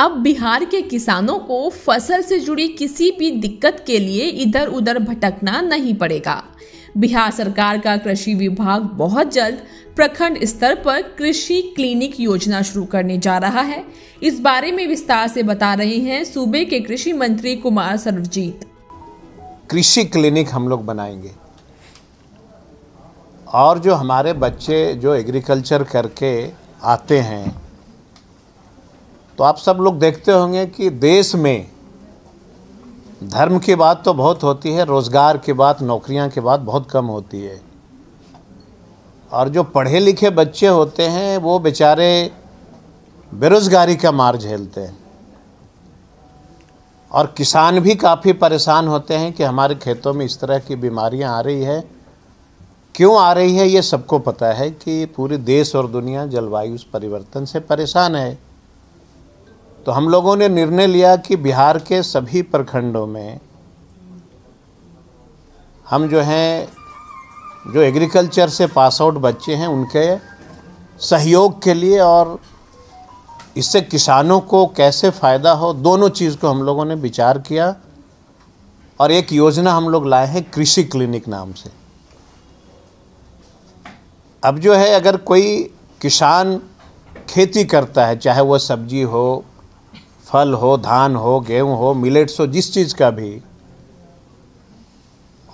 अब बिहार के किसानों को फसल से जुड़ी किसी भी दिक्कत के लिए इधर उधर भटकना नहीं पड़ेगा बिहार सरकार का कृषि विभाग बहुत जल्द प्रखंड स्तर पर कृषि क्लिनिक योजना शुरू करने जा रहा है इस बारे में विस्तार से बता रहे हैं सूबे के कृषि मंत्री कुमार सर्वजीत कृषि क्लिनिक हम लोग बनाएंगे और जो हमारे बच्चे जो एग्रीकल्चर करके आते हैं तो आप सब लोग देखते होंगे कि देश में धर्म की बात तो बहुत होती है रोज़गार की बात नौकरियां की बात बहुत कम होती है और जो पढ़े लिखे बच्चे होते हैं वो बेचारे बेरोज़गारी का मार झेलते हैं और किसान भी काफ़ी परेशान होते हैं कि हमारे खेतों में इस तरह की बीमारियां आ रही है क्यों आ रही है ये सबको पता है कि पूरे देश और दुनिया जलवायु परिवर्तन से परेशान है तो हम लोगों ने निर्णय लिया कि बिहार के सभी प्रखंडों में हम जो हैं जो एग्रीकल्चर से पास आउट बच्चे हैं उनके सहयोग के लिए और इससे किसानों को कैसे फ़ायदा हो दोनों चीज़ को हम लोगों ने विचार किया और एक योजना हम लोग लाए हैं कृषि क्लिनिक नाम से अब जो है अगर कोई किसान खेती करता है चाहे वह सब्जी हो फल हो धान हो गेहूं हो मिलेट्स हो जिस चीज़ का भी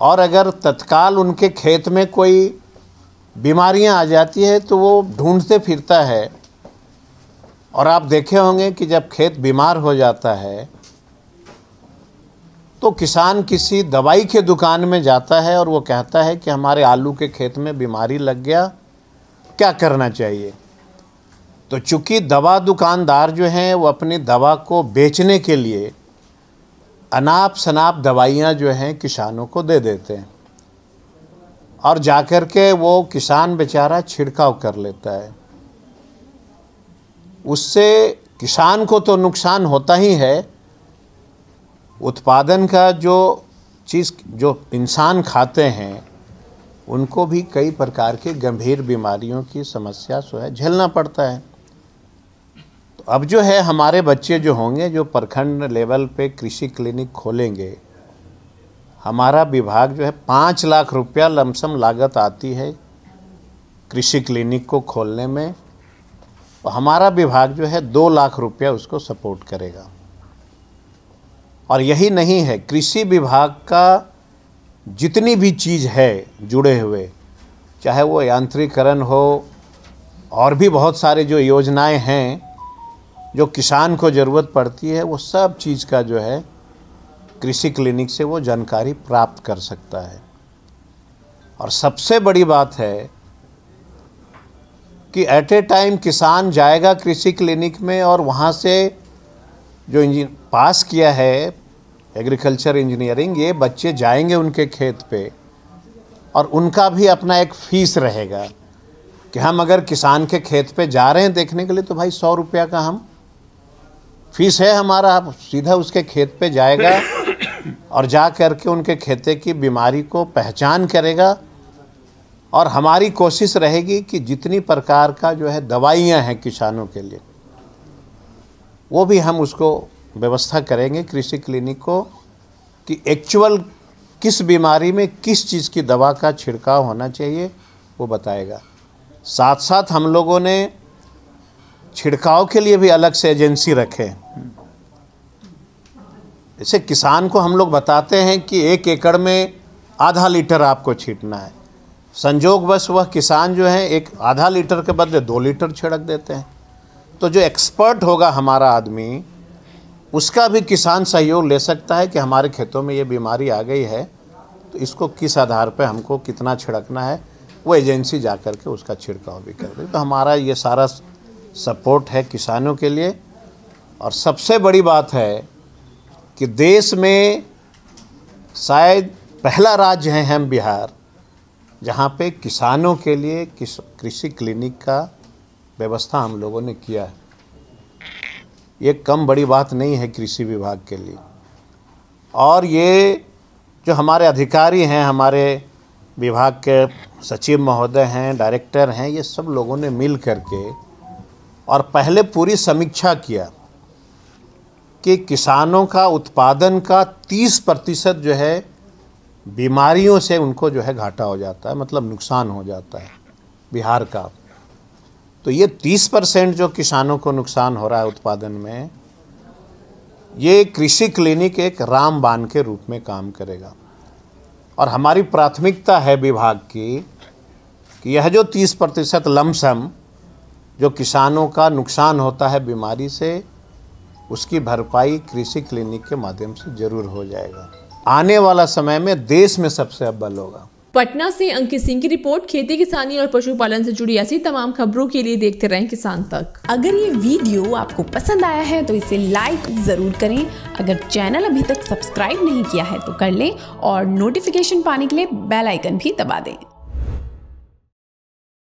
और अगर तत्काल उनके खेत में कोई बीमारियां आ जाती है तो वो ढूंढते फिरता है और आप देखे होंगे कि जब खेत बीमार हो जाता है तो किसान किसी दवाई के दुकान में जाता है और वो कहता है कि हमारे आलू के खेत में बीमारी लग गया क्या करना चाहिए तो चूँकि दवा दुकानदार जो हैं वो अपनी दवा को बेचने के लिए अनाप शनाप दवाइयाँ जो हैं किसानों को दे देते हैं और जाकर के वो किसान बेचारा छिड़काव कर लेता है उससे किसान को तो नुकसान होता ही है उत्पादन का जो चीज़ जो इंसान खाते हैं उनको भी कई प्रकार के गंभीर बीमारियों की समस्या जो है झेलना पड़ता है अब जो है हमारे बच्चे जो होंगे जो प्रखंड लेवल पे कृषि क्लिनिक खोलेंगे हमारा विभाग जो है पाँच लाख रुपया लमसम लागत आती है कृषि क्लिनिक को खोलने में और हमारा विभाग जो है दो लाख रुपया उसको सपोर्ट करेगा और यही नहीं है कृषि विभाग का जितनी भी चीज़ है जुड़े हुए चाहे वो यांत्रिकरण हो और भी बहुत सारे जो योजनाएं हैं जो किसान को ज़रूरत पड़ती है वो सब चीज़ का जो है कृषि क्लिनिक से वो जानकारी प्राप्त कर सकता है और सबसे बड़ी बात है कि एट ए टाइम किसान जाएगा कृषि क्लिनिक में और वहाँ से जो इंजीन पास किया है एग्रीकल्चर इंजीनियरिंग ये बच्चे जाएंगे उनके खेत पे और उनका भी अपना एक फीस रहेगा कि हम अगर किसान के खेत पे जा रहे हैं देखने के लिए तो भाई सौ रुपया का हम फीस है हमारा सीधा उसके खेत पे जाएगा और जा कर के उनके खेते की बीमारी को पहचान करेगा और हमारी कोशिश रहेगी कि जितनी प्रकार का जो है दवाइयां हैं किसानों के लिए वो भी हम उसको व्यवस्था करेंगे कृषि क्लिनिक को कि एक्चुअल किस बीमारी में किस चीज़ की दवा का छिड़काव होना चाहिए वो बताएगा साथ साथ हम लोगों ने छिड़काव के लिए भी अलग से एजेंसी रखे जैसे किसान को हम लोग बताते हैं कि एक एकड़ में आधा लीटर आपको छीटना है संजोग बस वह किसान जो है एक आधा लीटर के बदले दो लीटर छिड़क देते हैं तो जो एक्सपर्ट होगा हमारा आदमी उसका भी किसान सहयोग ले सकता है कि हमारे खेतों में ये बीमारी आ गई है तो इसको किस आधार पर हमको कितना छिड़कना है वो एजेंसी जा करके उसका छिड़काव भी कर रही तो हमारा ये सारा सपोर्ट है किसानों के लिए और सबसे बड़ी बात है कि देश में शायद पहला राज्य है हम बिहार जहाँ पे किसानों के लिए किस कृषि क्लिनिक का व्यवस्था हम लोगों ने किया है ये कम बड़ी बात नहीं है कृषि विभाग के लिए और ये जो हमारे अधिकारी हैं हमारे विभाग के सचिव महोदय हैं डायरेक्टर हैं ये सब लोगों ने मिल करके और पहले पूरी समीक्षा किया कि किसानों का उत्पादन का 30 प्रतिशत जो है बीमारियों से उनको जो है घाटा हो जाता है मतलब नुकसान हो जाता है बिहार का तो ये 30 परसेंट जो किसानों को नुकसान हो रहा है उत्पादन में ये कृषि क्लिनिक एक रामबान के रूप में काम करेगा और हमारी प्राथमिकता है विभाग की कि यह जो 30 प्रतिशत लमसम जो किसानों का नुकसान होता है बीमारी से उसकी भरपाई कृषि क्लिनिक के माध्यम से जरूर हो जाएगा आने वाला समय में देश में सबसे अव्वल होगा पटना से अंकित सिंह की रिपोर्ट खेती किसानी और पशुपालन से जुड़ी ऐसी तमाम खबरों के लिए देखते रहें किसान तक अगर ये वीडियो आपको पसंद आया है तो इसे लाइक जरूर करें अगर चैनल अभी तक सब्सक्राइब नहीं किया है तो कर लें और नोटिफिकेशन पाने के लिए बेल आइकन भी दबा दें